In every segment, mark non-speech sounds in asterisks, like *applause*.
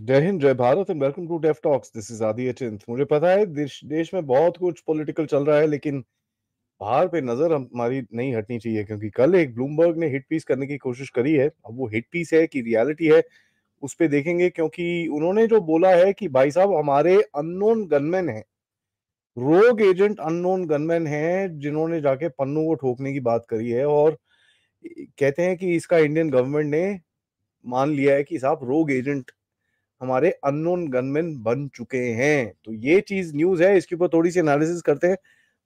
जय हिंद जय Bharat and welcome to Def Talks this is Aadi Achint मुझे पता है देश देश में बहुत कुछ पॉलिटिकल चल रहा है लेकिन बाहर पे नजर हमारी नहीं हटनी चाहिए क्योंकि कल एक ब्लूमबर्ग ने हिट पीस करने की कोशिश करी है अब वो हिट पीस है कि रियलिटी है उस पर देखेंगे क्योंकि उन्होंने जो बोला है कि भाई साहब हमारे अननोन गनमैन है रोग एजेंट अननोन गनमैन है जिन्होंने जाके पन्नों को ठोकने की बात करी है और कहते हैं कि इसका इंडियन गवर्नमेंट ने मान लिया है कि साहब रोग एजेंट हमारे अननोन गनमैन बन चुके हैं तो ये चीज न्यूज है इसके ऊपर थोड़ी सी एनालिसिस करते हैं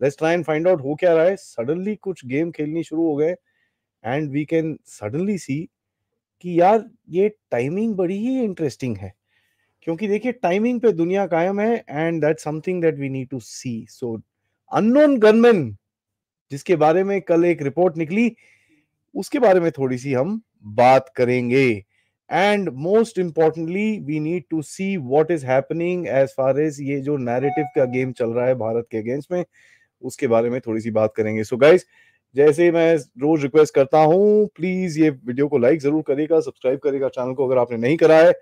let's try and find out हो क्या रहा है सडनली कुछ गेम खेलनी शुरू हो गए and we can suddenly see कि यार ये टाइमिंग बड़ी ही इंटरेस्टिंग है क्योंकि देखिए टाइमिंग पे दुनिया कायम है and that something that we need to see so unknown gunman जिसके बारे में कल एक रिपोर्ट निकली उसके बारे में थोड़ी सी हम बात करेंगे and most importantly we need to see what is happening as far as ये जो नैरेटिव का गेम चल रहा है भारत के अगेंस्ट में उसके बारे में थोड़ी सी बात करेंगे सो so गाइज जैसे मैं रोज रिक्वेस्ट करता हूँ प्लीज ये वीडियो को लाइक जरूर करेगा सब्सक्राइब करेगा चैनल को अगर आपने नहीं करा है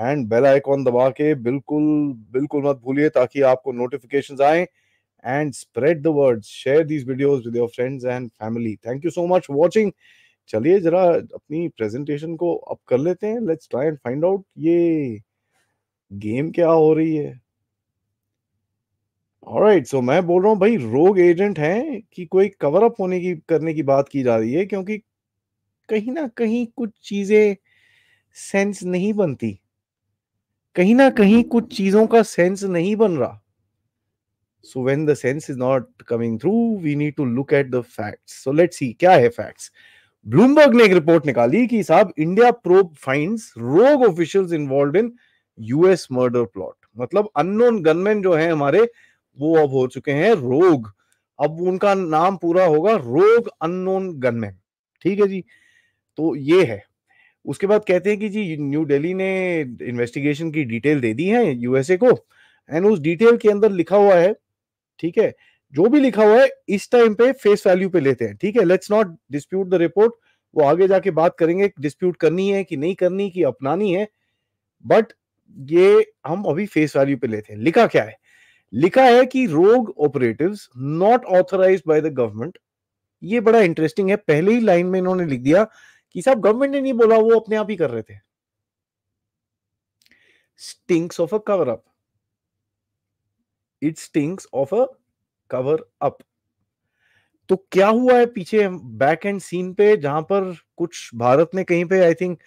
एंड बेल आइकॉन दबा के बिल्कुल बिल्कुल मत भूलिए ताकि आपको नोटिफिकेशन आए and spread the word share these videos with your friends and family thank you so much watching चलिए जरा अपनी प्रेजेंटेशन को अप कर लेते हैं let's try and find out ये गेम क्या हो रही है राइट सो right, so मैं बोल रहा हूँ भाई रोग एजेंट हैं कि कोई कवर अप होने की करने की बात की जा रही है क्योंकि कहीं ना कहीं कुछ चीजें सेंस नहीं बनती कहीं ना कहीं कुछ चीजों का सेंस नहीं बन रहा so when the sense is not coming through we need to look at the facts so let's see क्या है फैक्ट्स ब्लूमबर्ग ने एक रिपोर्ट निकाली कि साहब India probe finds rogue officials involve in US murder plot मतलब unknown gunman जो है हमारे वो अब हो चुके हैं रोग अब उनका नाम पूरा होगा रोग अननोन गनमैन ठीक है जी तो ये है उसके बाद कहते हैं कि जी न्यू दिल्ली ने इन्वेस्टिगेशन की डिटेल दे दी है यूएसए को एंड उस डिटेल के अंदर लिखा हुआ है ठीक है जो भी लिखा हुआ है इस टाइम पे फेस वैल्यू पे लेते हैं ठीक है let's not dispute the report वो आगे जाके बात करेंगे डिस्प्यूट करनी है कि नहीं करनी कि अपनानी है बट ये हम अभी फेस वैल्यू पे लेते हैं लिखा क्या है लिखा है कि rogue operatives not authorise by the government ये बड़ा इंटरेस्टिंग है पहले ही लाइन में इन्होंने लिख दिया कि साहब गवर्नमेंट ने नहीं बोला वो अपने आप ही कर रहे थे stinks of a cover up it stinks of a cover up तो क्या हुआ है पीछे बैक एंड सीन पे जहां पर कुछ भारत ने कहीं पे आई थिंक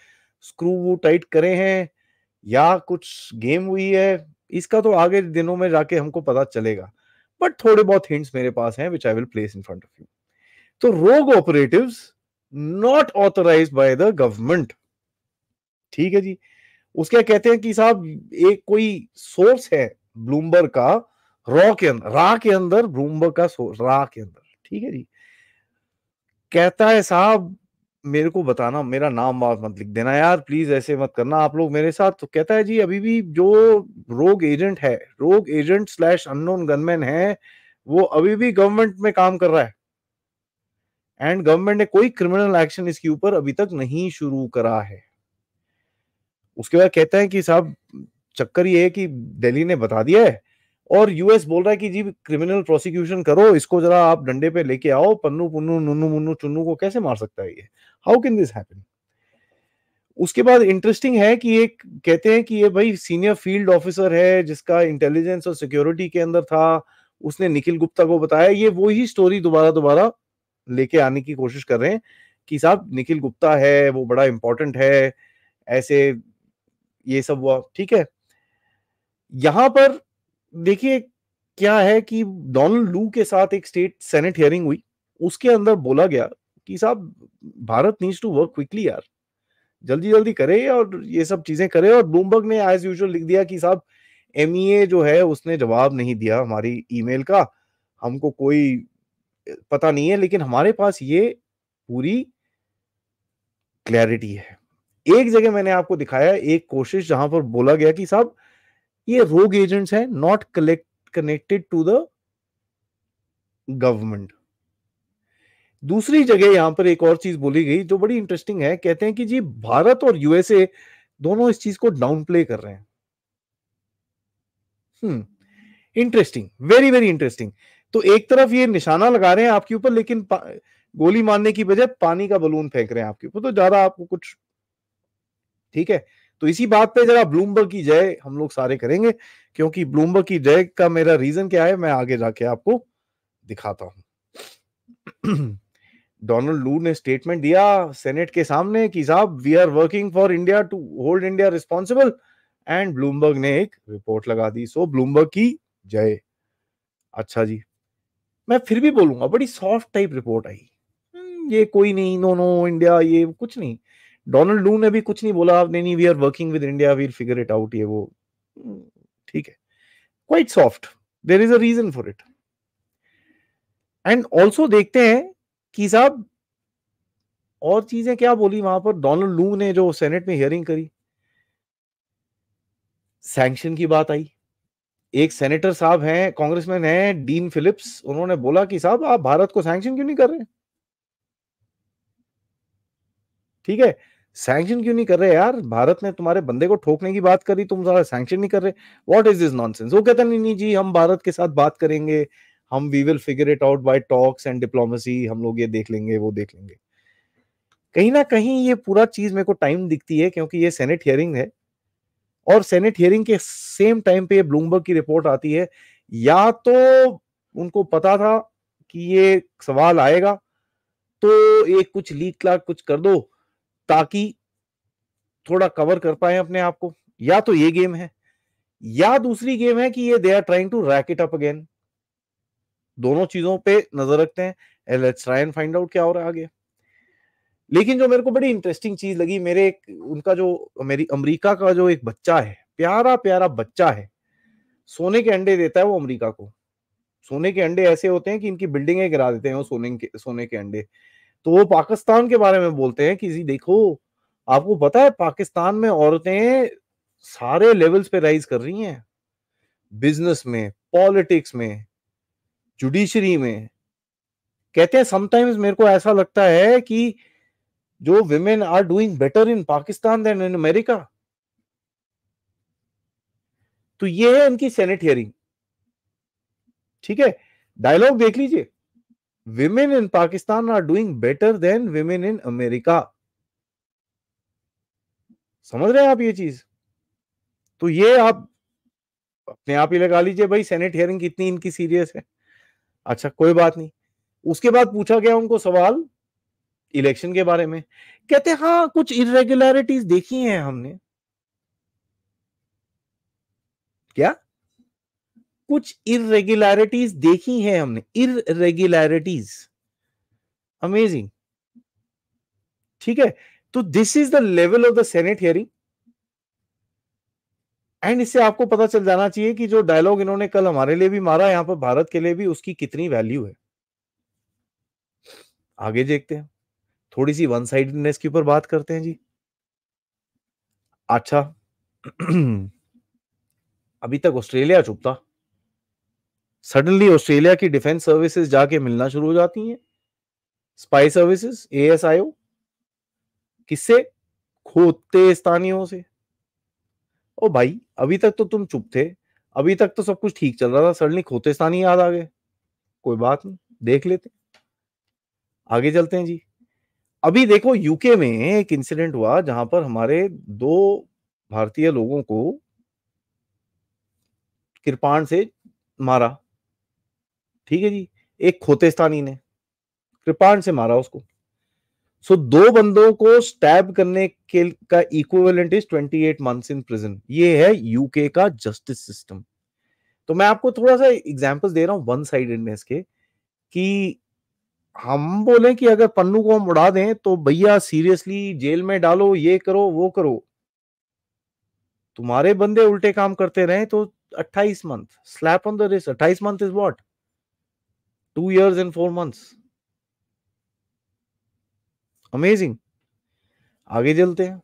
स्क्रू वो टाइट करे हैं या कुछ गेम हुई है इसका तो आगे दिनों में जाके हमको पता चलेगा बट थोड़े बहुत हिंट्स मेरे पास हैं which I will place in front of you तो rogue operative not authorise by the government ठीक है जी उसके कहते हैं कि साहब एक कोई सोर्स है ब्लूमबर्ग का रॉ के अंदर रा के अंदर ब्लूमबर्ग का रा के अंदर ठीक है जी कहता है साहब मेरे को बताना मेरा नाम बात मत लिख देना यार प्लीज ऐसे मत करना आप लोग मेरे साथ तो कहता है जी अभी भी जो रोग एजेंट है रोग एजेंट स्लैश अननोन गनमैन है वो अभी भी गवर्नमेंट में काम कर रहा है एंड गवर्नमेंट ने कोई क्रिमिनल एक्शन इसके ऊपर अभी तक नहीं शुरू करा है उसके बाद कहता है कि साहब चक्कर ये है कि दिल्ली ने बता दिया है और यूएस बोल रहा है कि जी क्रिमिनल प्रोसिक्यूशन करो इसको जरा आप डंडे पे लेके आओ पन्नू पुन्नू नुन्नू मुन्नू चुन्नू को कैसे मार सकता है ये हाउ कैन दिस हैपन उसके बाद इंटरेस्टिंग है कि एक कहते हैं कि ये भाई सीनियर फील्ड ऑफिसर है जिसका इंटेलिजेंस और सिक्योरिटी के अंदर था उसने निखिल गुप्ता को बताया ये वो ही स्टोरी दोबारा दोबारा लेके आने की कोशिश कर रहे हैं कि साहब निखिल गुप्ता है वो बड़ा इंपॉर्टेंट है ऐसे ये सब हुआ ठीक है यहां पर देखिए क्या है कि डोनाल्ड लू के साथ एक स्टेट सेनेट हियरिंग हुई उसके अंदर बोला गया कि साहब Bharat needs to work quickly यार जल्दी जल्दी करे और ये सब चीजें करे और ब्लूमबर्ग ने एज यूजुअल लिख दिया कि साहब एम e जो है उसने जवाब नहीं दिया हमारी ईमेल का हमको कोई पता नहीं है लेकिन हमारे पास ये पूरी क्लैरिटी है एक जगह मैंने आपको दिखाया एक कोशिश जहां पर बोला गया कि साहब ये रोग एजेंट्स हैं not collect connected to the government दूसरी जगह यहां पर एक और चीज बोली गई जो बड़ी इंटरेस्टिंग है कहते हैं कि जी भारत और यूएसए दोनों इस चीज को डाउन प्ले कर रहे हैं hmm interesting very very interesting तो एक तरफ ये निशाना लगा रहे हैं आपके ऊपर लेकिन गोली मारने की बजाय पानी का बलून फेंक रहे हैं आपके ऊपर तो ज्यादा आपको कुछ ठीक है तो इसी बात पे जरा ब्लूमबर्ग की जय हम लोग सारे करेंगे क्योंकि ब्लूमबर्ग की जय का मेरा रीजन क्या है मैं आगे जाके आपको दिखाता हूं डोनाल्ड लू ने स्टेटमेंट दिया सेनेट के सामने कि साहब we are working for India to hold India responsible and Bloomberg ने एक रिपोर्ट लगा दी सो ब्लूमबर्ग की जय अच्छा जी मैं फिर भी बोलूंगा बड़ी सॉफ्ट टाइप रिपोर्ट आई हम्म, ये कोई नहीं नो नो इंडिया ये कुछ नहीं डोनाल्ड लू ने भी कुछ नहीं बोला नहीं नहीं we are working with India we'll figure it out ये वो हम्म, ठीक है quite soft there is a reason for it and also देखते हैं कि साहब और चीजें क्या बोली वहां पर डोनाल्ड लू ने जो सेनेट में हियरिंग करी सैंक्शन की बात आई एक सेनेटर साहब हैं कांग्रेसमैन हैं डीन फिलिप्स उन्होंने बोला कि साहब आप भारत को सैंक्शन क्यों नहीं कर रहे ठीक है सैंक्शन क्यों नहीं कर रहे यार भारत ने तुम्हारे बंदे को ठोकने की बात करी तुम सारा सैंक्शन नहीं कर रहे व्हाट इज दिस नॉनसेंस वो कहता नहीं नहीं जी हम भारत के साथ बात करेंगे हम we will figure it out by talks and diplomacy हम लोग ये देख लेंगे वो देख लेंगे कहीं ना कहीं ये पूरा चीज मेरे को टाइम दिखती है क्योंकि ये सेनेट हियरिंग है और सेनेट हियरिंग के सेम टाइम पे ब्लूमबर्ग की रिपोर्ट आती है या तो उनको पता था कि ये सवाल आएगा तो एक कुछ लीक लाक कुछ कर दो ताकि थोड़ा कवर कर पाए अपने आप को या तो ये गेम है या दूसरी गेम है कि ये they are trying to rack it up again दोनों चीजों पे नजर रखते हैं let's try and find out क्या हो रहा है आगे लेकिन जो मेरे को बड़ी इंटरेस्टिंग चीज लगी मेरे एक उनका जो मेरी अमेरिका का जो एक बच्चा है प्यारा प्यारा बच्चा है सोने के अंडे देता है वो अमेरिका को सोने के अंडे ऐसे होते हैं कि इनकी बिल्डिंगें गिरा देते हैं वो सोने के सोने के अंडे तो वो पाकिस्तान के बारे में बोलते हैं कि जी देखो आपको पता है पाकिस्तान में औरतें सारे लेवल्स पे राइज कर रही हैं बिजनेस में पॉलिटिक्स में जुडिशरी में कहते हैं समटाइम्स मेरे को ऐसा लगता है कि जो women are doing better in Pakistan than in America तो ये है इनकी सेनेट हियरिंग ठीक है डायलॉग देख लीजिए women in Pakistan are doing better than women in America. समझ रहे हैं आप ये चीज तो ये आप अपने आप ही लगा लीजिए भाई सेनेट हियरिंग कितनी इनकी सीरियस है अच्छा कोई बात नहीं उसके बाद पूछा गया उनको सवाल इलेक्शन के बारे में कहते हाँ कुछ इरेग्युलरिटीज देखी हैं हमने क्या कुछ इरेग्युलरिटीज देखी हैं हमने इरेग्युलरिटीज अमेजिंग ठीक है तो this is the level of the senate hearing and इससे आपको पता चल जाना चाहिए कि जो डायलॉग इन्होंने कल हमारे लिए भी मारा यहां पर भारत के लिए भी उसकी कितनी वैल्यू है आगे देखते हैं थोड़ी सी वन साइडनेस के ऊपर बात करते हैं जी अच्छा *clears throat* अभी तक ऑस्ट्रेलिया चुप था सडनली ऑस्ट्रेलिया की डिफेंस सर्विसेज जाके मिलना शुरू हो जाती हैं स्पाई सर्विसेज ओ किससे खोदते स्थानियों से ओ भाई अभी तक तो तुम चुप थे अभी तक तो सब कुछ ठीक चल रहा था सडनली खोते स्थानीय याद आ गए कोई बात नहीं देख लेते आगे चलते हैं जी अभी देखो यूके में एक इंसिडेंट हुआ जहां पर हमारे दो भारतीय लोगों को कृपाण से मारा ठीक है जी एक खोतेस्तानी ने कृपाण से मारा उसको सो so, दो बंदों को स्टैब करने के का equivalent is 28 months in prison ये है यूके का जस्टिस सिस्टम तो मैं आपको थोड़ा सा एग्जाम्पल दे रहा हूं वन साइडेडनेस के कि हम बोले कि अगर पन्नू को हम उड़ा दें तो भैया सीरियसली जेल में डालो ये करो वो करो तुम्हारे बंदे उल्टे काम करते रहे तो 28 month slap on the wrist 28 month is what two years and four months amazing आगे चलते हैं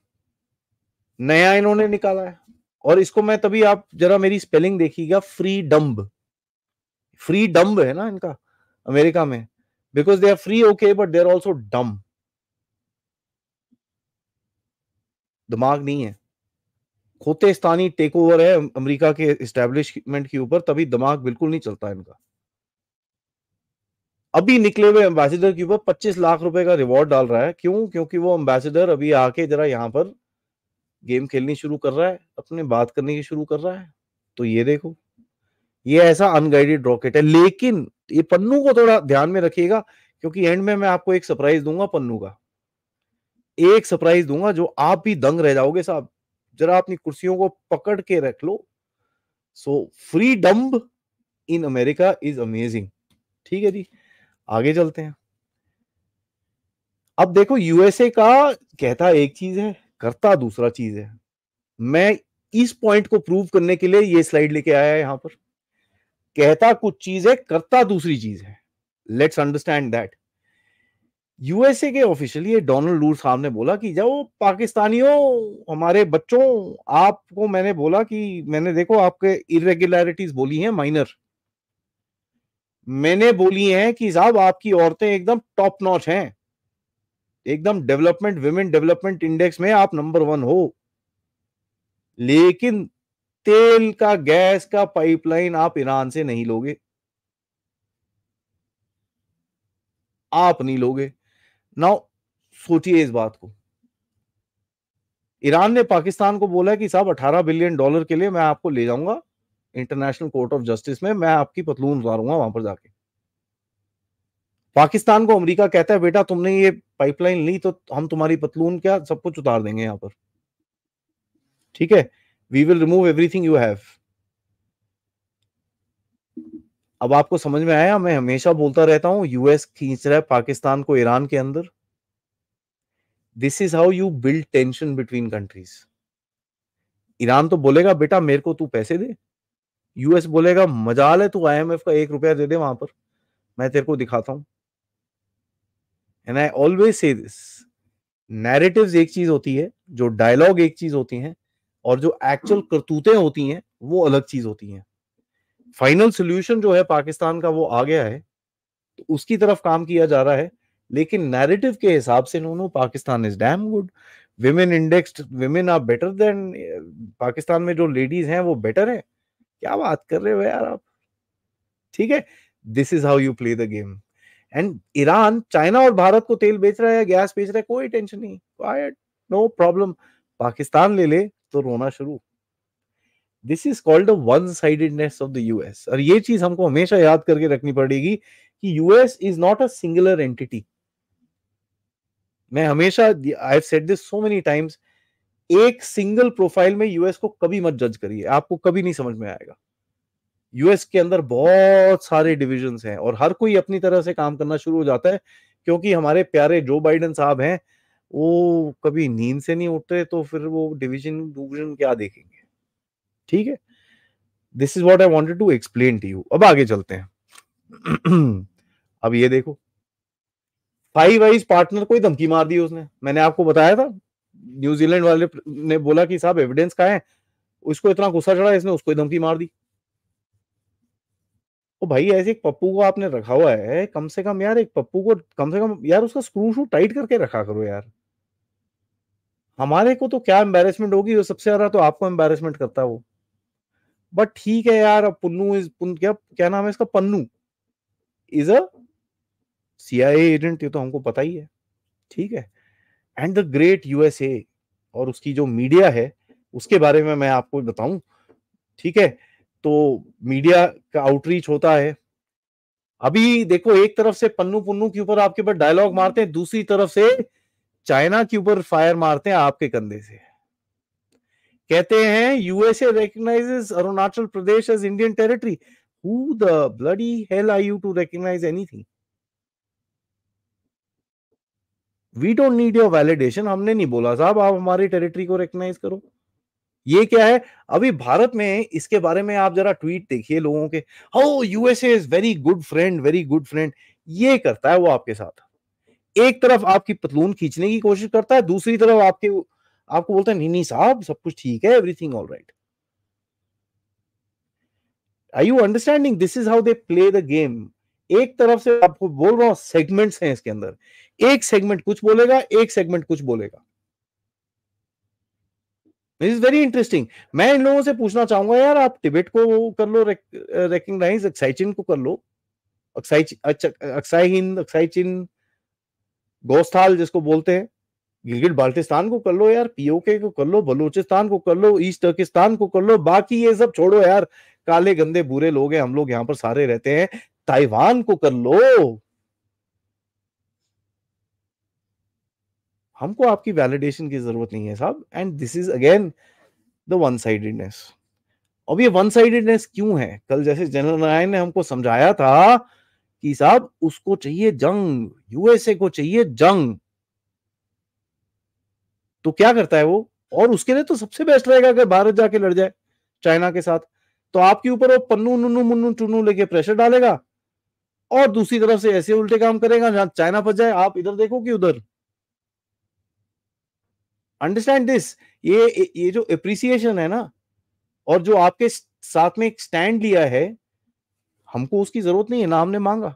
नया इन्होंने निकाला है और इसको मैं तभी आप जरा मेरी स्पेलिंग देखिएगा फ्री डम्ब फ्री डम्ब है ना इनका अमेरिका में because they are free okay but they are also dumb दिमाग नहीं है खोते स्थानी टेक ओवर है अमेरिका के इस्टेब्लिशमेंट के ऊपर तभी दिमाग बिल्कुल नहीं चलता इनका अभी निकले हुए एम्बेसिडर के ऊपर पच्चीस लाख रुपए का रिवॉर्ड डाल रहा है क्यों क्योंकि वो एम्बेसिडर अभी आके जरा यहाँ पर गेम खेलनी शुरू कर रहा है अपने बात करने की शुरू कर रहा है तो ये देखो ये ऐसा अनगाइडेड रॉकेट है लेकिन ये पन्नू को थोड़ा ध्यान में रखिएगा क्योंकि एंड में मैं आपको एक सरप्राइज दूंगा पन्नू का एक सरप्राइज दूंगा जो आप भी दंग रह जाओगे साहब जरा अपनी कुर्सियों को पकड़ के रख लो so freedom in America is amazing ठीक है जी आगे चलते हैं अब देखो यूएसए का कहता एक चीज है करता दूसरा चीज है मैं इस पॉइंट को प्रूव करने के लिए ये स्लाइड लेके आया है यहां पर कहता कुछ चीज है करता दूसरी चीज है लेट्स अंडरस्टैंड दैट यूएसए के ऑफिशियल ये डोनाल्ड लूर साहब ने बोला कि जाओ पाकिस्तानियों हमारे बच्चों आपको मैंने बोला कि मैंने देखो आपके इरेग्युलरिटीज बोली हैं माइनर मैंने बोली है कि साहब आपकी औरतें एकदम टॉप नॉच हैं एकदम डेवलपमेंट विमेन डेवलपमेंट इंडेक्स में आप नंबर वन हो लेकिन तेल का गैस का पाइपलाइन आप ईरान से नहीं लोगे आप नहीं लोगे ना सोचिए इस बात को ईरान ने पाकिस्तान को बोला कि साहब 18 बिलियन डॉलर के लिए मैं आपको ले जाऊंगा इंटरनेशनल कोर्ट ऑफ जस्टिस में मैं आपकी पतलून उतारूंगा वहां पर जाके पाकिस्तान को अमेरिका कहता है बेटा तुमने ये पाइपलाइन ली तो हम तुम्हारी पतलून क्या सब कुछ उतार देंगे यहां पर ठीक है we will remove everything you have अब आपको समझ में आया मैं हमेशा बोलता रहता हूं यूएस खींच रहा है पाकिस्तान को ईरान के अंदर this is how you build tension between countries Iran तो बोलेगा बेटा मेरे को तू पैसे दे यूएस बोलेगा मजाल है तू आईएमएफ का एक रुपया दे दे वहां पर मैं तेरे को दिखाता हूं and I always say this narrative एक चीज होती है जो डायलॉग एक चीज होती है और जो एक्चुअल करतूतें होती हैं वो अलग चीज होती हैं फाइनल सोल्यूशन जो है पाकिस्तान का वो आ गया है तो उसकी तरफ काम किया जा रहा है लेकिन नैरेटिव के हिसाब से no no Pakistan is damn good women indexed women are better than Pakistan में जो लेडीज हैं वो बेटर है क्या बात कर रहे हो यार आप ठीक है this is how you play the game and Iran China और भारत को तेल बेच रहा है गैस बेच रहा है कोई टेंशन नहीं क्वाइट नो प्रॉब्लम पाकिस्तान ले ले तो रोना शुरू this is called the one sidedness of the US और ये चीज हमको हमेशा याद करके रखनी पड़ेगी कि US is not a singular entity मैं हमेशा I have said this so many times एक सिंगल प्रोफाइल में यूएस को कभी मत जज करिए आपको कभी नहीं समझ में आएगा यूएस के अंदर बहुत सारे डिविजन हैं और हर कोई अपनी तरह से काम करना शुरू हो जाता है क्योंकि हमारे प्यारे जो बाइडन साहब हैं वो कभी नींद से नहीं उठते तो फिर वो डिविजन डिविजन क्या देखेंगे ठीक है this is what I wanted to explain to you अब आगे चलते हैं अब ये देखो फाइव वाइज पार्टनर को ही धमकी मार दी उसने मैंने आपको बताया था न्यूजीलैंड वाले ने बोला कि साहब एविडेंस का है उसको इतना गुस्सा चढ़ा इसने उसको धमकी मार दी तो भाई ऐसे एक पप्पू को आपने रखा हुआ है कम से कम यार एक पप्पू को कम से कम यार उसका स्क्रू शू टाइट करके रखा करो यार हमारे को तो क्या एम्बेरसमेंट होगी जो सबसे ज्यादा तो आपको एम्बेरसमेंट करता वो बट ठीक है यार अब पुन्नू इज पुन, क्या क्या नाम है इसका Pannun is a CIA agent ये तो हमको पता ही है ठीक है एंड द ग्रेट यूएसए और उसकी जो मीडिया है उसके बारे में मैं आपको बताऊं ठीक है तो मीडिया का आउटरीच होता है अभी देखो एक तरफ से पन्नू पुन्नू के ऊपर आपके ऊपर डायलॉग मारते हैं दूसरी तरफ से चाइना के ऊपर फायर मारते हैं आपके कंधे से कहते हैं USA recognises Arunachal Pradesh as Indian territory who the bloody hell are you to recognise anything we don't need your validation हमने नहीं बोला साहब आप हमारी टेरिटरी को रिकनाइज करो ये क्या है अभी भारत में इसके बारे में आप जरा ट्वीट देखिए लोगों के how USA is very good friend very good friend ये करता है वो आपके साथ एक तरफ आपकी पतलून खींचने की कोशिश करता है दूसरी तरफ आपके आपको बोलते हैं नहीं नहीं साहब सब कुछ ठीक है everything all right I you understanding this is how they play the game एक तरफ से आपको बोल रहा हूं सेगमेंट्स हैं इसके अंदर एक सेगमेंट कुछ बोलेगा एक सेगमेंट कुछ बोलेगा इज वेरी इंटरेस्टिंग मैं इन लोगों से पूछना चाहूंगा यार आप टिबेट को कर लो रिकग्नाइज अक्साइचिन uh, को कर लो अक्साई हिंद अक्साइचिन गोस्थाल जिसको बोलते हैं गिलगिट बाल्टिस्तान को कर लो यार पीओके को कर लो बलूचिस्तान को कर लो ईस्ट तुर्किस्तान को कर लो बाकी ये सब छोड़ो यार काले गंदे बुरे लोग हैं हम लोग यहाँ पर सारे रहते हैं ताइवान को कर लो हमको आपकी वैलिडेशन की जरूरत नहीं है साहब and this is again the one sidedness अब ये वन साइडेडनेस क्यों है कल जैसे जनरल नारायण ने हमको समझाया था कि साहब उसको चाहिए जंग यूएसए को चाहिए जंग तो क्या करता है वो और उसके लिए तो सबसे बेस्ट रहेगा अगर भारत जाके लड़ जाए चाइना के साथ तो आपके ऊपर वो पन्नू नुन्नू मुन्नू चुन्नू लेके प्रेशर डालेगा और दूसरी तरफ से ऐसे उल्टे काम करेगा जहां चाइना फंस जाए आप इधर देखो कि उधर अंडरस्टैंड दिस ये ये जो अप्रिसिएशन है ना और जो आपके साथ में एक स्टैंड लिया है हमको उसकी जरूरत नहीं है ना हमने मांगा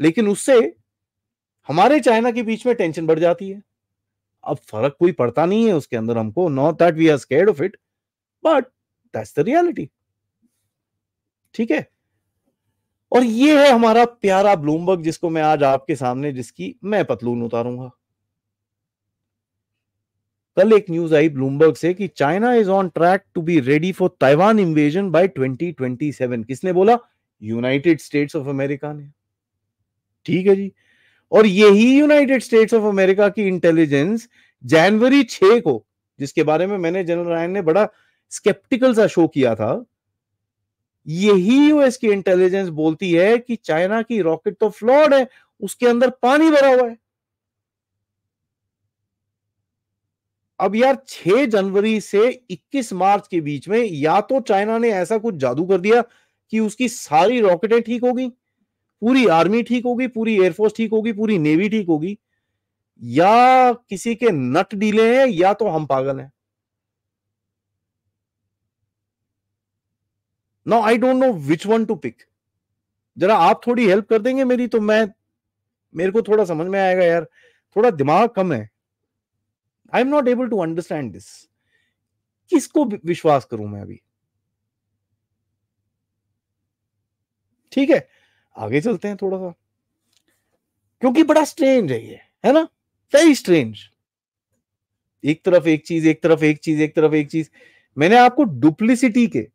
लेकिन उससे हमारे चाइना के बीच में टेंशन बढ़ जाती है अब फर्क कोई पड़ता नहीं है उसके अंदर हमको not that we are scared of it but that's the reality ठीक है और ये है हमारा प्यारा ब्लूमबर्ग जिसको मैं आज आपके सामने जिसकी मैं पतलून उतारूंगा कल एक न्यूज आई ब्लूमबर्ग से कि China is on track to be ready for Taiwan invasion by 2027 किसने बोला यूनाइटेड स्टेट्स ऑफ अमेरिका ने ठीक है जी और यही यूनाइटेड स्टेट्स ऑफ अमेरिका की इंटेलिजेंस जनवरी 6 को जिसके बारे में मैंने जनरल रायन ने बड़ा स्केप्टिकल सा शो किया था यही यूएस की इंटेलिजेंस बोलती है कि चाइना की रॉकेट तो फ्लॉड है उसके अंदर पानी भरा हुआ है अब यार 6 जनवरी से 21 मार्च के बीच में या तो चाइना ने ऐसा कुछ जादू कर दिया कि उसकी सारी रॉकेटें ठीक होगी पूरी आर्मी ठीक होगी पूरी एयरफोर्स ठीक होगी पूरी नेवी ठीक होगी या किसी के नट डीले हैं या तो हम पागल हैं now I don't know which one to pick जरा आप थोड़ी हेल्प कर देंगे मेरी तो मैं मेरे को थोड़ा समझ में आएगा यार थोड़ा दिमाग कम है I am not able to understand this किसको विश्वास करूं मैं अभी ठीक है आगे चलते हैं थोड़ा सा क्योंकि बड़ा स्ट्रेंज है ये है ना वेरी स्ट्रेंज एक तरफ एक चीज एक तरफ एक चीज एक तरफ एक चीज मैंने आपको डुप्लिसिटी के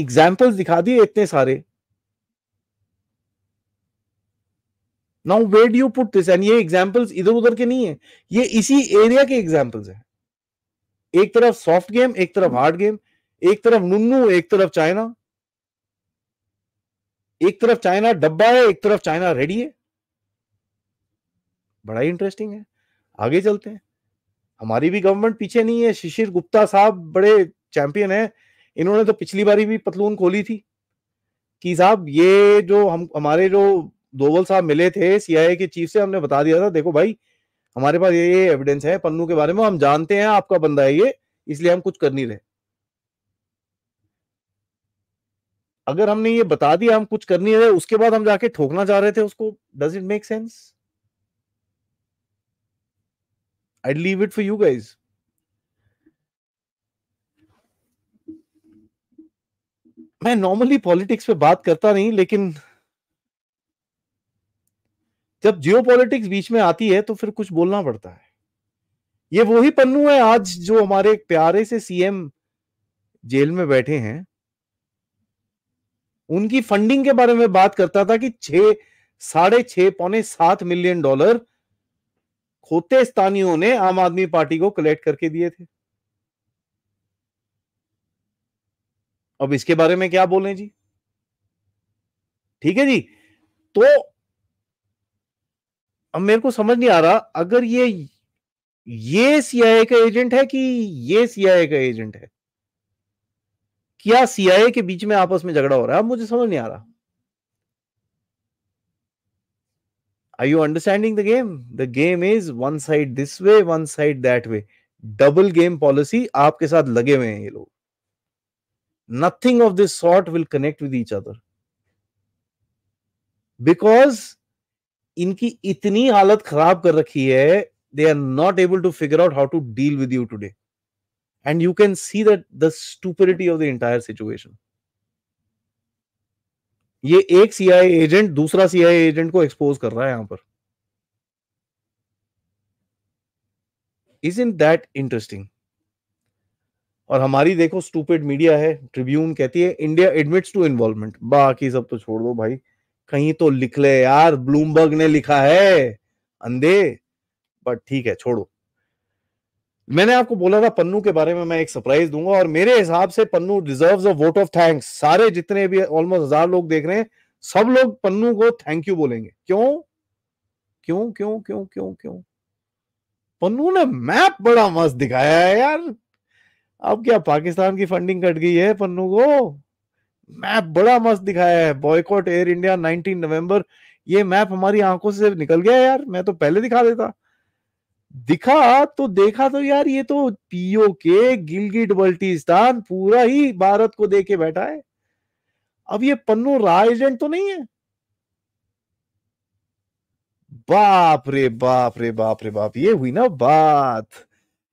एग्जाम्पल्स दिखा दिए इतने सारे now way do you put this and ये एग्जाम्पल्स इधर उधर के नहीं है ये इसी एरिया के एग्जाम्पल्स है एक तरफ सॉफ्ट गेम एक तरफ हार्ड गेम एक तरफ नुन्नू एक तरफ चाइना एक तरफ चाइना डब्बा है एक तरफ चाइना रेडी है बड़ा ही इंटरेस्टिंग है आगे चलते हैं हमारी भी गवर्नमेंट पीछे नहीं है शिशिर गुप्ता साहब बड़े चैंपियन है इन्होंने तो पिछली बारी भी पतलून खोली थी कि साहब ये जो हम हमारे जो दोवल साहब मिले थे सीआईए के चीफ से हमने बता दिया था देखो भाई हमारे पास ये ये एविडेंस है पन्नू के बारे में हम जानते हैं आपका बंदा है ये इसलिए हम कुछ कर नहीं रहे अगर हमने ये बता दिया हम कुछ कर नहीं रहे उसके बाद हम जाके ठोकना चाह रहे थे उसको does it make sense I leave it for you guys मैं नॉर्मली पॉलिटिक्स पे बात करता नहीं लेकिन जब जियो पॉलिटिक्स बीच में आती है तो फिर कुछ बोलना पड़ता है ये वही पन्नू है आज जो हमारे प्यारे से सीएम जेल में बैठे हैं उनकी फंडिंग के बारे में बात करता था कि छह साढ़े छह पौने सात मिलियन डॉलर खोते स्थानियों ने आम आदमी पार्टी को कलेक्ट करके दिए थे अब इसके बारे में क्या बोलें जी ठीक है जी तो अब मेरे को समझ नहीं आ रहा अगर ये ये सीआईए का एजेंट है कि ये सीआईए का एजेंट है क्या सीआईए के बीच में आपस में झगड़ा हो रहा है अब मुझे समझ नहीं आ रहा are you understanding the game the game is one side this way one side that way double game policy आपके साथ लगे हुए हैं ये लोग nothing of this sort will connect with each other because इनकी इतनी हालत खराब कर रखी है they are not able to figure out how to deal with you today and you can see that the stupidity of the entire situation ये एक CIA agent दूसरा सीआई एजेंट को एक्सपोज कर रहा है यहां पर इज इन दैट इंटरेस्टिंग और हमारी देखो स्टूपेड मीडिया है ट्रिब्यून कहती है इंडिया एडमिट्स टू इन्वॉल्वमेंट बाकी सब तो छोड़ दो भाई कहीं तो लिख ले यार ब्लूमबर्ग ने लिखा है अंधे बट ठीक है छोड़ो मैंने आपको बोला था पन्नू के बारे में मैं एक सरप्राइज दूंगा और मेरे हिसाब से Pannun deserve a vote of thanks सारे जितने भी ऑलमोस्ट हजार लोग देख रहे हैं सब लोग पन्नू को थैंक यू बोलेंगे क्यों क्यों क्यों क्यों क्यों क्यों पन्नू ने मैप बड़ा मस्त दिखाया है यार अब क्या पाकिस्तान की फंडिंग कट गई है पन्नू को मैप बड़ा मस्त दिखाया है बॉयकॉट एयर इंडिया 19 नवंबर ये मैप हमारी आंखों से निकल गया यार मैं तो पहले दिखा देता दिखा तो देखा तो यार ये तो पीओ के गिलगिट बल्टिस्तान पूरा ही भारत को दे के बैठा है अब ये पन्नू रा एजेंट तो नहीं है बाप रे बाप रे बाप रे बाप ये हुई ना बात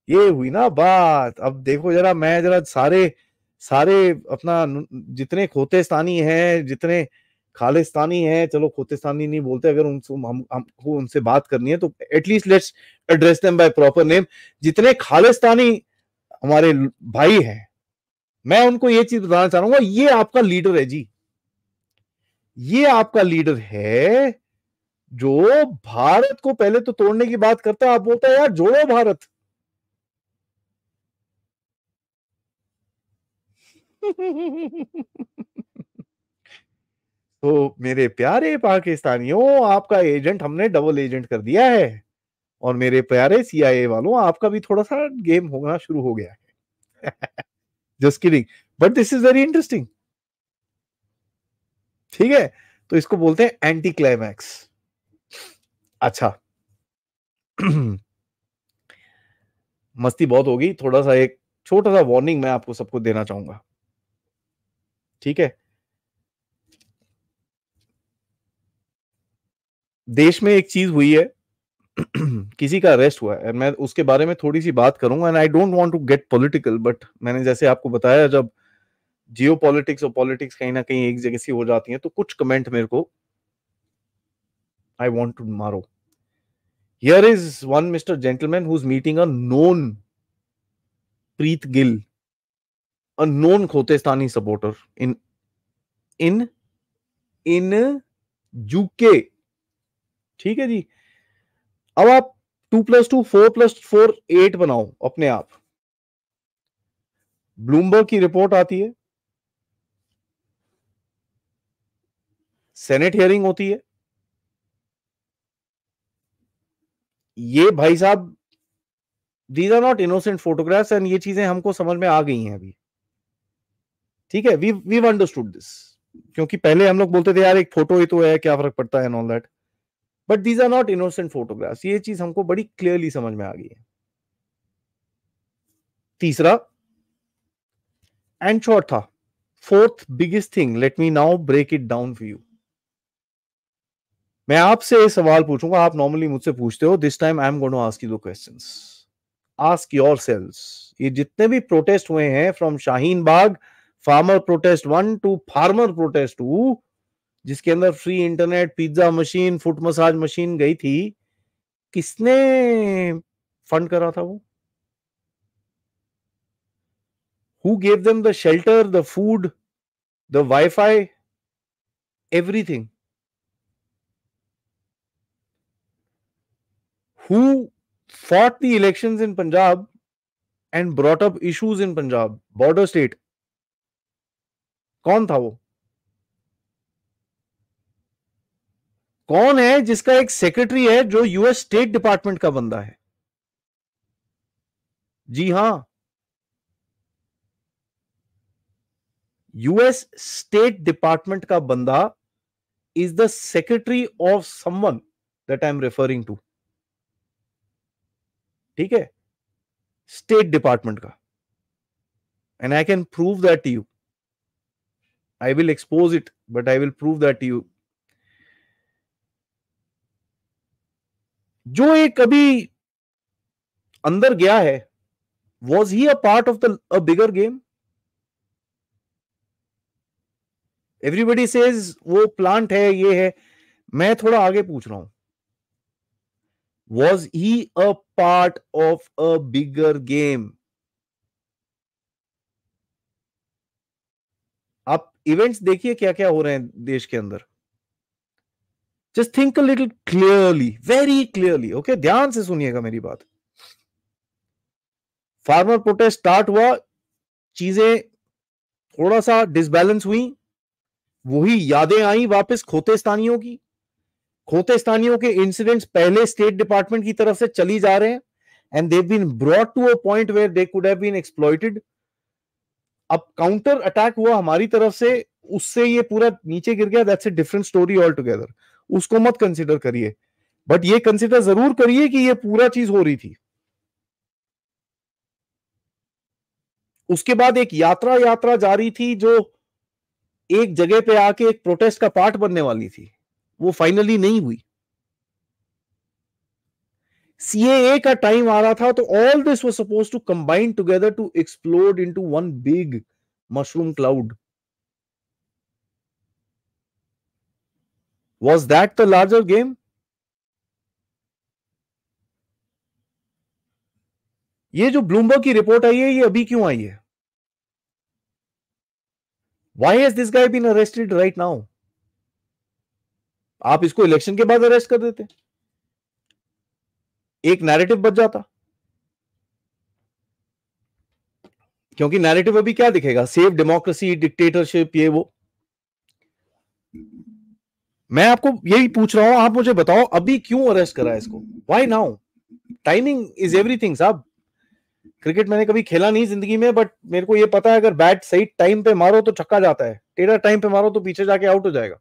ये हुई ना बात अब देखो जरा मैं जरा सारे सारे अपना जितने खोतेस्तानी हैं जितने खालिस्तानी हैं चलो खोतेस्तानी नहीं बोलते अगर उनसे हम हमको उनसे बात करनी है तो at least let's address them by proper name जितने खालिस्तानी हमारे भाई हैं मैं उनको ये चीज बताना चाह रहा ये आपका लीडर है जी ये आपका लीडर है जो भारत को पहले तो तोड़ने की बात करता है आप बोलते हैं यार जोड़ो भारत तो मेरे प्यारे पाकिस्तानियों आपका एजेंट हमने डबल एजेंट कर दिया है और मेरे प्यारे सीआईए वालों आपका भी थोड़ा सा गेम होना शुरू हो गया है just kidding but this is very interesting ठीक है तो इसको बोलते हैं एंटी क्लाइमैक्स अच्छा *clears throat* मस्ती बहुत होगी थोड़ा सा एक छोटा सा वार्निंग मैं आपको सबको देना चाहूंगा ठीक है देश में एक चीज हुई है *clears throat* किसी का अरेस्ट हुआ है मैं उसके बारे में थोड़ी सी बात करूंगा and I don't want to get political but मैंने जैसे आपको बताया जब जियो पॉलिटिक्स और पॉलिटिक्स कहीं ना कहीं एक जगह सी हो जाती है तो कुछ कमेंट मेरे को आई वॉन्ट टू मारो here is one mister gentleman who is meeting a known Preet Gill a known Khotestani supporter in in in UK ठीक है जी अब आप two plus two four plus four eight बनाओ अपने आप ब्लूमबर्ग की रिपोर्ट आती है सेनेट हियरिंग होती है ये भाई साहब these are not innocent photographs and ये चीजें हमको समझ में आ गई हैं अभी ठीक है वी वी अंडरस्टूड दिस क्योंकि पहले हम लोग बोलते थे यार एक फोटो ही तो है क्या फर्क पड़ता है and all that but these are not innocent photographs ये चीज हमको बड़ी क्लियरली समझ में आ गई है तीसरा एंड चौथा fourth biggest thing let me now break it down for you मैं आपसे ये सवाल पूछूंगा आप नॉर्मली मुझसे पूछते हो this time I am going to ask you two questions ask yourselves ये जितने भी प्रोटेस्ट हुए हैं from Shaheen Bagh farmer protest one two farmer protest two जिसके अंदर free internet pizza machine foot massage machine गई थी किसने फंड करा था वो who gave them the shelter the food the WiFi everything who fought the election in Punjab and brought up issues in Punjab, border कौन था वो कौन है जिसका एक सेक्रेटरी है जो यूएस स्टेट डिपार्टमेंट का बंदा है जी हां यूएस स्टेट डिपार्टमेंट का बंदा is the secretary of someone that I am referring to ठीक है स्टेट डिपार्टमेंट का and I can prove that you I will expose it, but I will prove that to you. जो एक अभी अंदर गया है was he a part of the a bigger game everybody says वो प्लांट है ये है मैं थोड़ा आगे पूछ रहा हूं was he a part of a bigger game events देखिए क्या क्या हो रहे हैं देश के अंदर just think little clearly very clearly okay ध्यान से सुनिएगा मेरी बात फार्मर प्रोटेस्ट स्टार्ट हुआ चीजें थोड़ा सा डिसबैलेंस हुई वही यादें आई वापस खोते स्थानियों की खोते स्थानियों के इंसिडेंट्स पहले स्टेट डिपार्टमेंट की तरफ से चली जा रहे हैं and they've been brought to a point where they could have been exploited अब काउंटर अटैक हुआ हमारी तरफ से उससे ये पूरा नीचे गिर गया that's a different story all together उसको मत कंसिडर करिए बट ये कंसिडर जरूर करिए कि ये पूरा चीज हो रही थी उसके बाद एक यात्रा यात्रा जारी थी जो एक जगह पे आके एक प्रोटेस्ट का पार्ट बनने वाली थी वो फाइनली नहीं हुई ए का टाइम आ रहा था तो all this was suppose to combine together to explore into one big mushroom cloud was that the larger game ये जो ब्लूमबर्ग की रिपोर्ट आई है ये अभी क्यों आई है why has this guy been arrested right now आप इसको इलेक्शन के बाद अरेस्ट कर देते हैं एक नैरेटिव बच जाता क्योंकि नैरेटिव अभी क्या दिखेगा सेव डेमोक्रेसी डिक्टेटरशिप ये वो मैं आपको यही पूछ रहा हूं आप मुझे बताओ अभी क्यों अरेस्ट करा इसको why now timing is everything साहब क्रिकेट मैंने कभी खेला नहीं जिंदगी में बट मेरे को यह पता है अगर बैट सही टाइम पे मारो तो छक्का जाता है टेढ़ा टाइम पे मारो तो पीछे जाके आउट हो जाएगा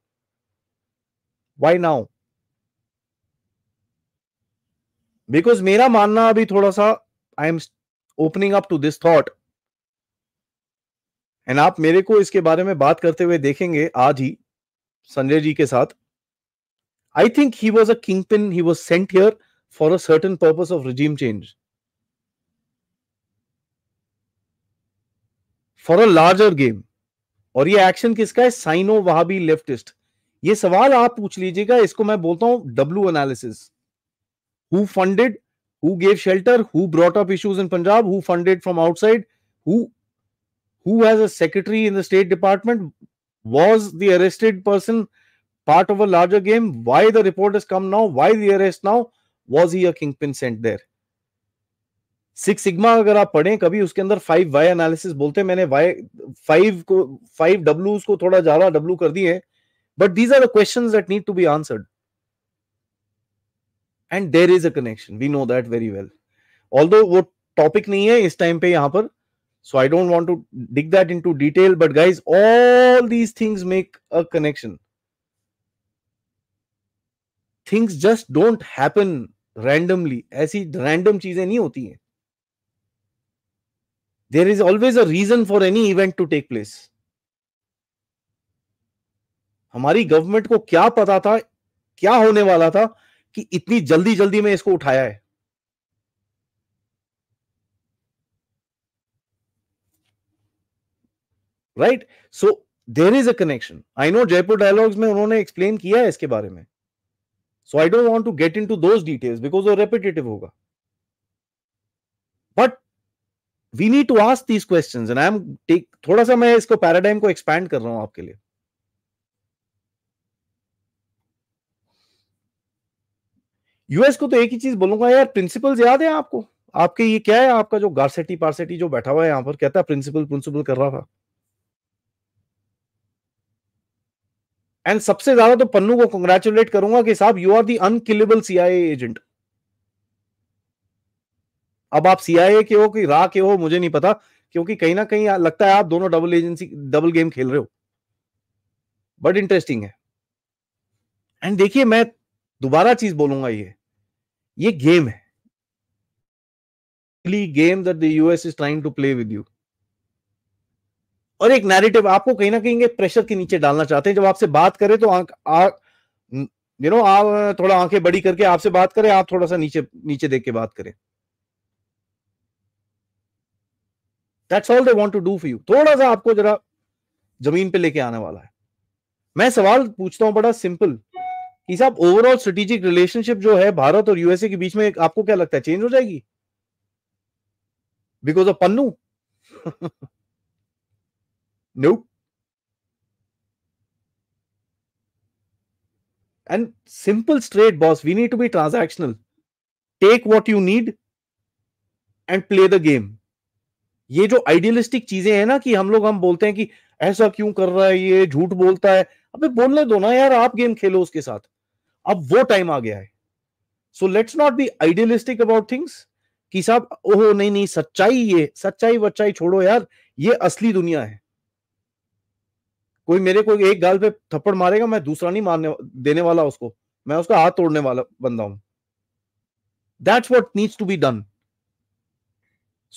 वाई नाउ बिकॉज मेरा मानना अभी थोड़ा सा I am opening up to this thought and आप मेरे को इसके बारे में बात करते हुए देखेंगे आज ही संजय जी के साथ I think he was a kingpin he was sent here for a certain purpose of regime change for a larger game और ये एक्शन किसका है साइनो वहाबी लेफ्टिस्ट ये सवाल आप पूछ लीजिएगा इसको मैं बोलता हूं W analysis who funded who gave shelter who brought up issues in punjab who funded from outside who who has a secretary in the state department was the arrested person part of a larger game why the report has come now why the arrest now was he a kingpin sent there six sigma अगर आप पढ़ें कभी उसके अंदर five why analysis बोलते हैं मैंने Y five को फाइव डब्ल्यू को थोड़ा ज्यादा डब्ल्यू कर दिए but these are the questions that need to be answered and there is a connection we know that very well although वो टॉपिक नहीं है इस टाइम पे यहां पर so I don't want to dig that to detail but guys all these things make a connection things just don't happen randomly ऐसी random चीजें नहीं होती हैं there is always a reason for any event to take place हमारी government को क्या पता था क्या होने वाला था कि इतनी जल्दी जल्दी में इसको उठाया है right so there is a connection I know Jaipur dialogues में उन्होंने एक्सप्लेन किया है इसके बारे में so I don't want to get into those details because वो रेपिटेटिव होगा but we need to ask these question and I am take थोड़ा सा मैं इसको पैराडाइम को एक्सपैंड कर रहा हूं आपके लिए यूएस को तो एक ही चीज बोलूंगा यार प्रिंसिपल याद है आपको आपके ये क्या है आपका जो गारसेटी पारसेटी जो बैठा हुआ है यहां पर कहता है प्रिंसिपल प्रिंसिपल कर रहा था एंड सबसे ज्यादा तो पन्नू को कंग्रेचुलेट करूंगा कि साहब you are the unkillable CIA agent अब आप सीआईए के हो कि रा के हो मुझे नहीं पता क्योंकि कहीं ना कहीं लगता है आप दोनों डबल एजेंसी डबल गेम खेल रहे हो बट इंटरेस्टिंग है एंड देखिए मैं दोबारा चीज बोलूंगा ये ये गेम है game that the US is trying to play with you और एक नैरेटिव आपको कहीं ना कहीं प्रेशर के नीचे डालना चाहते हैं जब आपसे बात करें तो आंख यू नो आप थोड़ा आंखें बड़ी करके आपसे बात करें आप थोड़ा सा नीचे नीचे देख के बात करें that's all they want to do for you थोड़ा सा आपको जरा जमीन पे लेके आने वाला है मैं सवाल पूछता हूं बड़ा सिंपल साहब ओवरऑल स्ट्रेटेजिक रिलेशनशिप जो है भारत और यूएसए के बीच में आपको क्या लगता है चेंज हो जाएगी because of Pannun no and simple straight boss we need to be transactional take what you need and play the game ये जो आइडियलिस्टिक चीजें हैं ना कि हम लोग हम बोलते हैं कि ऐसा क्यों कर रहा है ये झूठ बोलता है अबे बोलने दो ना यार आप गेम खेलो उसके साथ अब वो टाइम आ गया है so let's not be idealistic about things कि साहब ओहो नहीं नहीं सच्चाई ये सच्चाई वच्चाई छोड़ो यार ये असली दुनिया है कोई मेरे को एक गाल पे थप्पड़ मारेगा मैं दूसरा नहीं मारने देने वाला उसको मैं उसका हाथ तोड़ने वाला बंदा हूं that's what needs to be done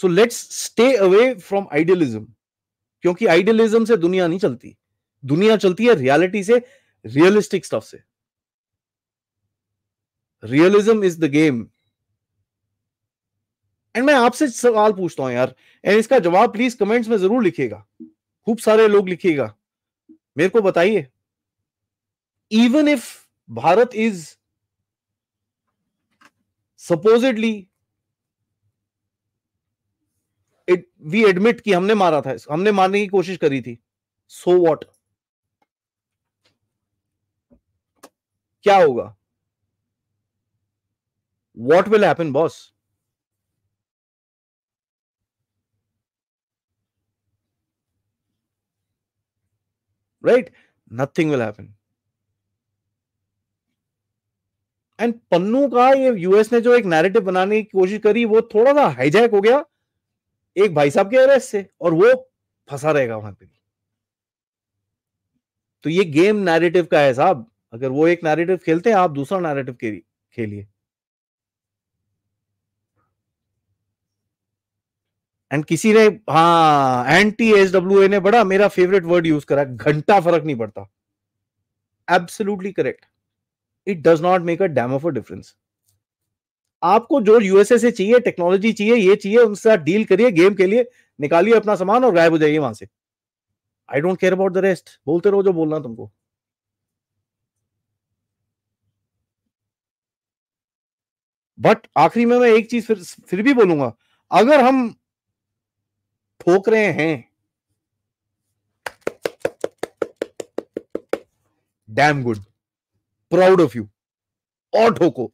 so let's stay away from idealism क्योंकि आइडियलिज्म से दुनिया नहीं चलती दुनिया चलती है रियलिटी से रियलिस्टिक स्टफ से realism is the game and मैं आपसे सवाल पूछता हूं यार एंड इसका जवाब प्लीज कमेंट्स में जरूर लिखिएगा खूब सारे लोग लिखिएगा मेरे को बताइए even if Bharat is supposedly we admit कि हमने मारा था हमने मारने की कोशिश करी थी सो so वॉट क्या होगा what will happen boss right nothing will happen and Pannun का ये यूएस ने जो एक नैरेटिव बनाने की कोशिश करी वो थोड़ा सा हाईजैक हो गया एक भाई साहब के अरेस्ट से और वो फंसा रहेगा वहां पे तो ये गेम नैरेटिव का है साहब अगर वो एक नैरेटिव खेलते हैं आप दूसरा नैरेटिव खेलिए एंड किसी ने हाँ एंटी एस डब्ल्यू ए ने बड़ा मेरा फेवरेट वर्ड यूज करा घंटा फर्क नहीं पड़ता absolutely correct it does not make a damn of a difference आपको जो यूएसए से चाहिए टेक्नोलॉजी चाहिए ये चाहिए उनसे आप डील करिए गेम के लिए निकालिए अपना सामान और गायब हो जाइए वहां से I don't care about the rest बोलते रहो जो बोलना तुमको बट आखिरी में मैं एक चीज फिर फिर भी बोलूंगा अगर हम ठोक रहे हैं damn good proud of you और ठोको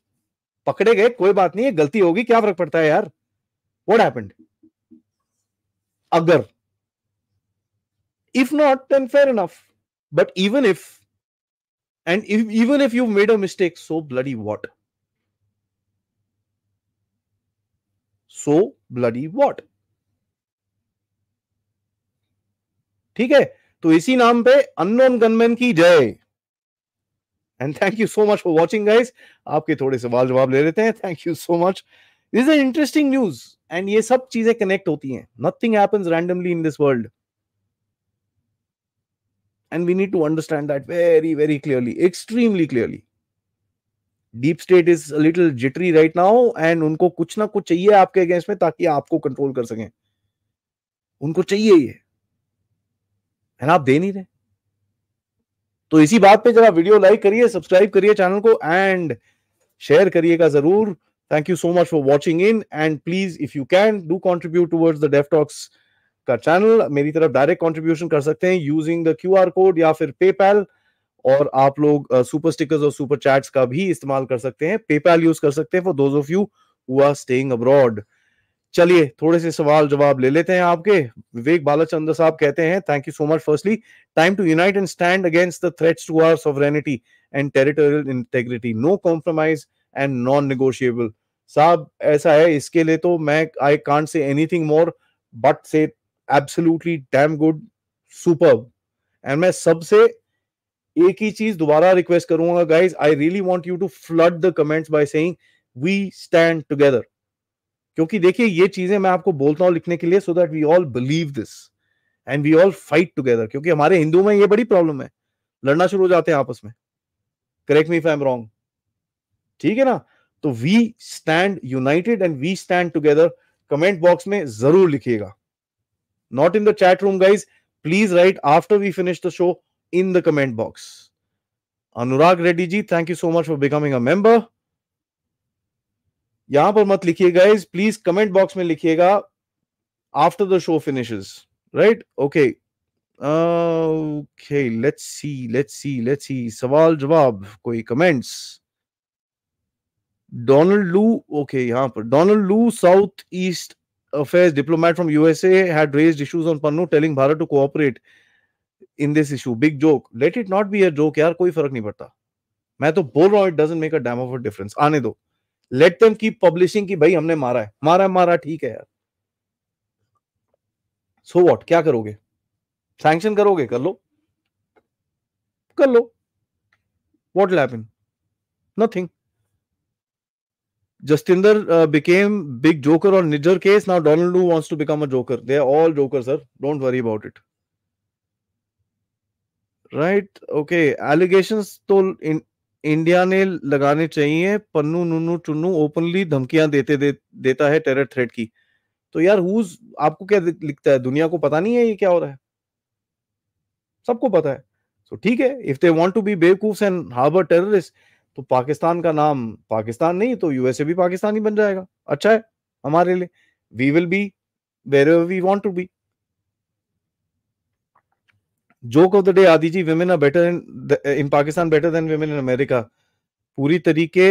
पकड़े गए कोई बात नहीं है गलती होगी क्या फर्क पड़ता है यार वॉट हैपेंड अगर if not then fair enough but even if and even if you made a mistake so bloody what so bloody what ठीक है तो इसी नाम पे अननोन गनमैन की जय and thank you so much for watching guys आपके थोड़े सवाल जवाब ले लेते हैं thank you so much this is interesting news and ये सब चीजें कनेक्ट होती हैं nothing happens randomly in this world and we need to understand that very very clearly extremely clearly deep state is little jittery right now and उनको कुछ ना कुछ चाहिए आपके अगेंस्ट में ताकि आपको कंट्रोल कर सकें उनको चाहिए ये ना आप दे नहीं रहे तो इसी बात पे जरा वीडियो लाइक करिए सब्सक्राइब करिए चैनल को एंड शेयर करिएगा जरूर thank you so much for watching in and please if you can do contribute towards the डेफटॉक्स का चैनल मेरी तरफ डायरेक्ट कॉन्ट्रीब्यूशन कर सकते हैं यूजिंग द क्यू कोड या फिर पेपैल और आप लोग सुपर uh, स्टिकर्स और सुपर चैट्स का भी इस्तेमाल कर सकते हैं पेपैल यूज कर सकते हैं for those of you who are staying abroad चलिए थोड़े से सवाल जवाब ले लेते हैं आपके विवेक बालाचंद्र साहब कहते हैं thank you so much firstly time to unite and stand against the threats to our sovereignty and territorial integrity no compromise and non negotiable साहब ऐसा है इसके लिए तो मैं I can't say anything more but say absolutely damn good super and मैं सबसे एक ही चीज दोबारा रिक्वेस्ट करूंगा guys I really want you to flood the comments by saying we stand together क्योंकि देखिए ये चीजें मैं आपको बोलता हूं लिखने के लिए so that we all believe this and we all fight together क्योंकि हमारे हिंदुओं में ये बड़ी प्रॉब्लम है लड़ना शुरू हो जाते हैं आपस में correct me if I am wrong ठीक है ना तो we stand united and we stand together comment box में जरूर लिखिएगा not in the chat room guys please right after we finish the show in the comment box Anurag Reddy ji thank you so much for becoming a member यहां पर मत लिखिए guys please comment box में लिखिएगा after the show finishes right okay okay let's see let's see let's see सवाल जवाब कोई comments Donald लू ओके यहां पर Donald Lu south east affairs diplomat from USA had raised issues on Pannun telling Bharat to cooperate in this issue big joke let it not be a joke यार कोई फर्क नहीं पड़ता मैं तो बोल रहा हूं it doesn't make a damn of a difference आने दो लेट देम कीप पब्लिशिंग की भाई हमने मारा है मारा है मारा ठीक है यार सो so वॉट क्या करोगे सैंक्शन करोगे कर लो कर लो what happen nothing Justinder became big joker और Nijjar case now Donald wants to become a joker they are all joker sir don't worry about it right okay allegation तो इंडिया ने लगाने चाहिए पन्नू नुनू चुन्नू ओपनली धमकियां देते दे, देता है टेरर थ्रेट की तो यार हुज आपको क्या लिखता है दुनिया को पता नहीं है ये क्या हो रहा है सबको पता है सो ठीक है if they want to be बेवकूफ एंड हार्बर टेररिस्ट तो पाकिस्तान का नाम पाकिस्तान नहीं तो यूएसए भी पाकिस्तान ही बन जाएगा अच्छा है हमारे लिए we will be where we want to be joke of the day Aadi ji women are better in in Pakistan better than women in America पूरी तरीके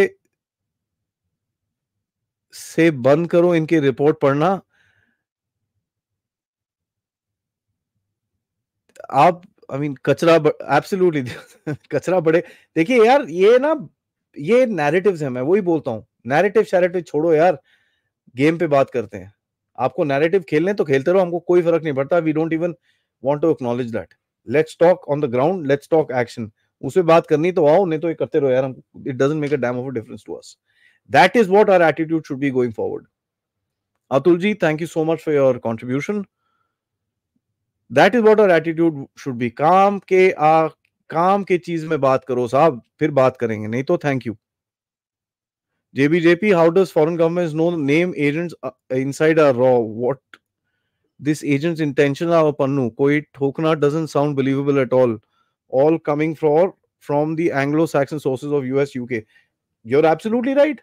से बंद करो इनकी रिपोर्ट पढ़ना आप आई I मीन mean, कचरा एब्सोल्युटली *laughs* कचरा बड़े देखिए यार ये ना ये नैरेटिव्स है मैं वही बोलता हूँ नैरेटिव शैरेटिव छोड़ो यार गेम पे बात करते हैं आपको नैरेटिव खेलने तो खेलते रहो हमको कोई फर्क नहीं पड़ता we don't even want to acknowledge that let's talk on the ground let's talk action उस पर बात करनी तो आओ नहीं तो ये करते रहो यार it doesn't make a damn of a difference to us that is what our attitude should be going forward Atul ji thank you so much for your contribution that is what our attitude should be काम के आ काम के चीज में बात करो साहब फिर बात करेंगे नहीं तो thank you JBJP, how does foreign governments know name agents uh, inside our रॉ What this agent's intention of Pannu. koi Thokna doesn't sound believable at all. All coming from from the Anglo-Saxon sources of US, UK. You're absolutely right.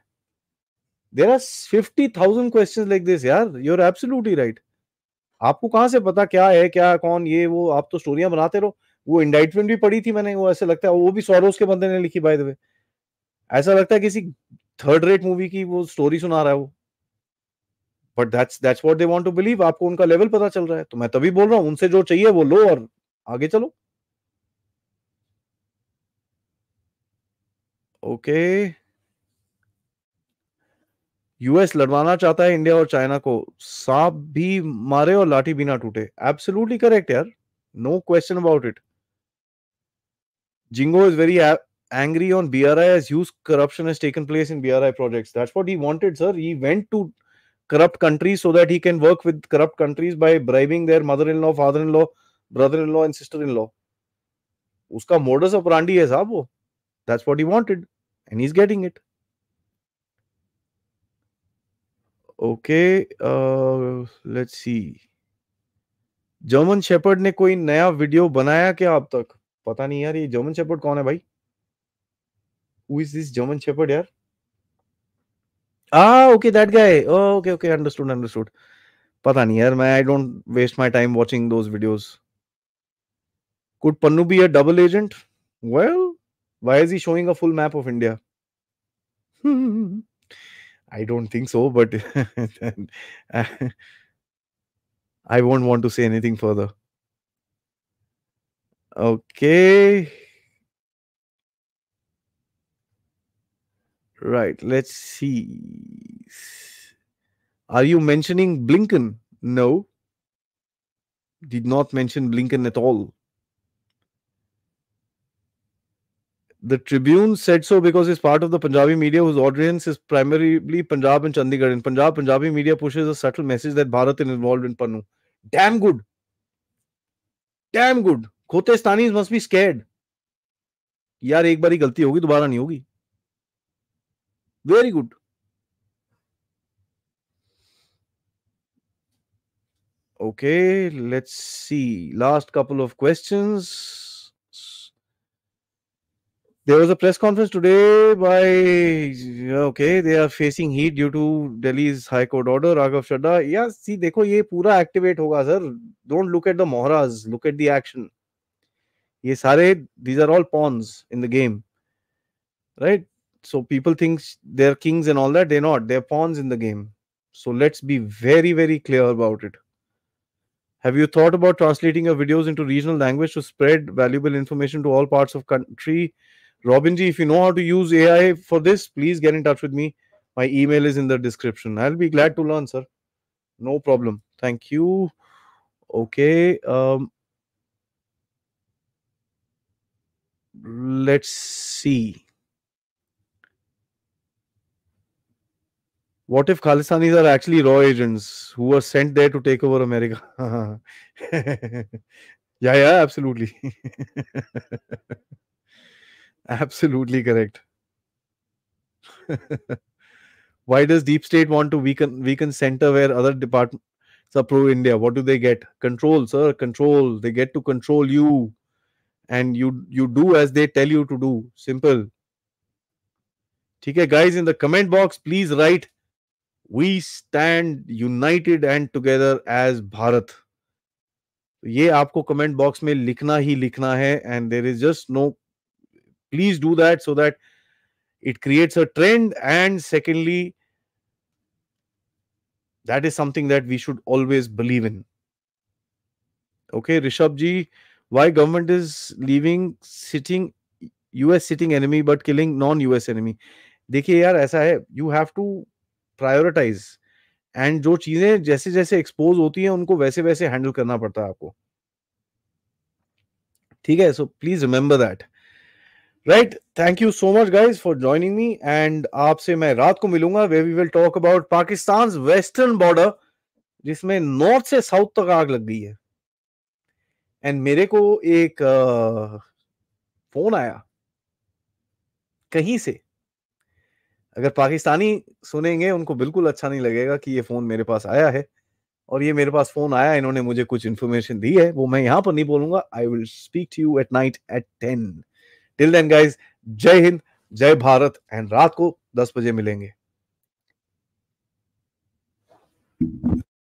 There are 50,000 questions like this, यार. You're absolutely right. आपको कहाँ से पता क्या है क्या कौन ये वो आप तो स्टोरियां बनाते रहो वो इंडाइटमेंट भी पढ़ी थी मैंने वो ऐसे लगता है वो भी सौरोज के बंदे ने लिखी बाय द वे ऐसा लगता है किसी थर्ड रेट मूवी की वो स्टोरी सुना रहा है वो but that's that's what they want to believe आपको उनका लेवल पता चल रहा है तो मैं तभी बोल रहा हूं उनसे जो चाहिए वो लो और आगे चलो ओके यूएस लड़वाना चाहता है इंडिया और चाइना को सांप भी मारे और लाठी बिना टूटे एब्सोल्युटली करेक्ट यार no question about it jingo is very angry on BRI as huge corruption has taken place in BRI projects. That's what he wanted, sir. He went to corrupt countries so that he can work with corrupt countries by bribing their mother-in-law father-in-law brother-in-law and sister-in-law Uska modus operandi hai साहब wo. That's what he wanted. And he's getting it. Okay. Uh, let's see. German shepherd ने कोई नया video बनाया क्या अब तक पता नहीं यार ये जर्मन शेपर्ड कौन है भाई who is this German shepherd यार ah okay that guy oh, okay okay understood understood पता नहीं I don't waste my time watching those videos. could pannu be a double agent well why is he showing a full map of india *laughs* i don't think so but *laughs* i won't want to say anything further okay Right. Let's see. Are you mentioning Blinken? No. Did not mention Blinken at all. The Tribune said so because it's part of the Punjabi media whose audience is primarily Punjab and Chandigarh. In Punjab, Punjabi media pushes a subtle message that Bharat is involved in Pannu. Damn good. Damn good. Khotestanis must be scared. यार एक बार ही गलती होगी दोबारा नहीं होगी Very good. Okay, let's see. Last couple of questions. There was a press conference today by okay, they are facing heat due to Delhi's High Court order. Raghav Shadda. Yeah, see, देखो ये पूरा activate होगा sir. Don't look at the mohras, look at the action. ये सारे these are all pawns in the game. Right? so people think they're kings and all that they're not they're pawns in the game so let's be very very clear about it have you thought about translating your videos into regional language to spread valuable information to all parts of country robinji if you know how to use ai for this please get in touch with me my email is in the description i'll be glad to learn sir no problem thank you okay um let's see what if Khalistanis are actually raw agents who were sent there to take over America? *laughs* yeah, yeah, absolutely. *laughs* absolutely correct. *laughs* Why does deep state want to weaken weaken center where other departments are pro India? What do they get? Control, sir. Control. They get to control you, and you you do as they tell you to do. Simple. Okay, guys, in the comment box, please write we stand united and together as Bharat. ये आपको comment box में लिखना ही लिखना है and there is just no please do that so that it creates a trend and secondly that is something that we should always believe in okay rishabh ji why government is leaving sitting us sitting enemy but killing non us enemy देखिए यार ऐसा है you have to prioritise and जो चीजें जैसे जैसे expose होती हैं उनको वैसे वैसे हैंडल करना पड़ता है आपको ठीक है so please remember that right thank you so much guys for joining me and आपसे मैं रात को मिलूंगा वे we will talk about Pakistan western border जिसमें नॉर्थ से साउथ तक आग लग गई है एंड मेरे को एक फोन uh, आया कहीं से अगर पाकिस्तानी सुनेंगे उनको बिल्कुल अच्छा नहीं लगेगा कि ये फोन मेरे पास आया है और ये मेरे पास फोन आया इन्होंने मुझे कुछ इन्फॉर्मेशन दी है वो मैं यहाँ पर नहीं बोलूंगा I will speak to you at night at ten till then guys जय हिंद जय भारत एंड रात को दस बजे मिलेंगे